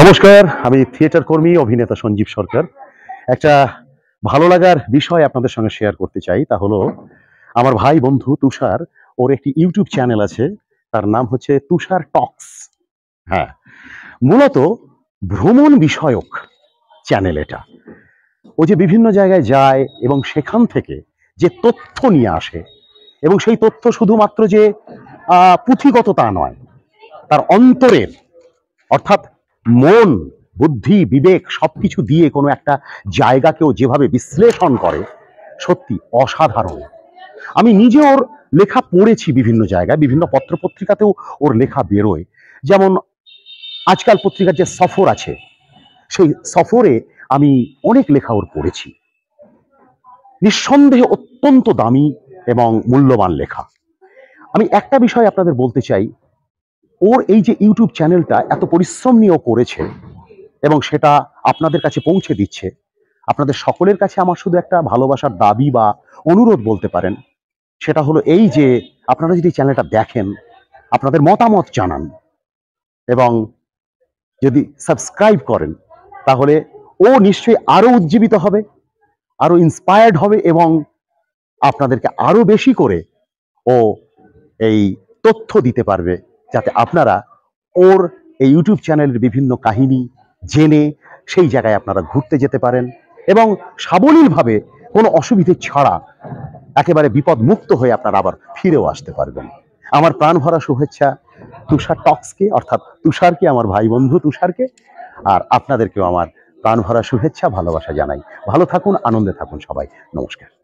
নমস্কার আমি থিয়েটার কর্মী অভিনেতা সঞ্জীব সরকার একটা ভালো লাগার বিষয় আপনাদের সঙ্গে শেয়ার করতে চাই তা হলো আমার ভাই বন্ধু তুষার ওর একটি ইউটিউব চ্যানেল আছে তার নাম হচ্ছে তুষার টক্স হ্যাঁ মূলত ভ্রমণ বিষয়ক চ্যানেল এটা ও যে বিভিন্ন জায়গায় যায় এবং সেখান থেকে যে তথ্য নিয়ে আসে এবং সেই তথ্য শুধুমাত্র যে পুঁথিগত তা নয় তার অন্তরের অর্থাৎ মন বুদ্ধি বিবেক সব কিছু দিয়ে কোনো একটা জায়গাকেও যেভাবে বিশ্লেষণ করে সত্যি অসাধারণ আমি নিজে ওর লেখা পড়েছি বিভিন্ন জায়গায় বিভিন্ন পত্রপত্রিকাতেও ওর লেখা বেরোয় যেমন আজকাল পত্রিকার যে সফর আছে সেই সফরে আমি অনেক লেখা ওর পড়েছি নিঃসন্দেহে অত্যন্ত দামি এবং মূল্যবান লেখা আমি একটা বিষয় আপনাদের বলতে চাই ওর এই যে ইউটিউব চ্যানেলটা এত পরিশ্রম নিয়েও করেছে এবং সেটা আপনাদের কাছে পৌঁছে দিচ্ছে আপনাদের সকলের কাছে আমার শুধু একটা ভালোবাসার দাবি বা অনুরোধ বলতে পারেন সেটা হলো এই যে আপনারা যদি চ্যানেলটা দেখেন আপনাদের মতামত জানান এবং যদি সাবস্ক্রাইব করেন তাহলে ও নিশ্চয়ই আরও উজ্জীবিত হবে আরও ইন্সপায়ার্ড হবে এবং আপনাদেরকে আরও বেশি করে ও এই তথ্য দিতে পারবে যাতে আপনারা ওর এই ইউটিউব চ্যানেলের বিভিন্ন কাহিনী জেনে সেই জায়গায় আপনারা ঘুরতে যেতে পারেন এবং সাবলীলভাবে কোনো অসুবিধে ছাড়া একেবারে বিপদ মুক্ত হয়ে আপনারা আবার ফিরেও আসতে পারবেন আমার প্রাণ ভরা শুভেচ্ছা তুষার টক্সকে অর্থাৎ তুষারকে আমার ভাই বন্ধু তুষারকে আর আপনাদেরকেও আমার প্রাণ ভরা শুভেচ্ছা ভালোবাসা জানাই ভালো থাকুন আনন্দে থাকুন সবাই নমস্কার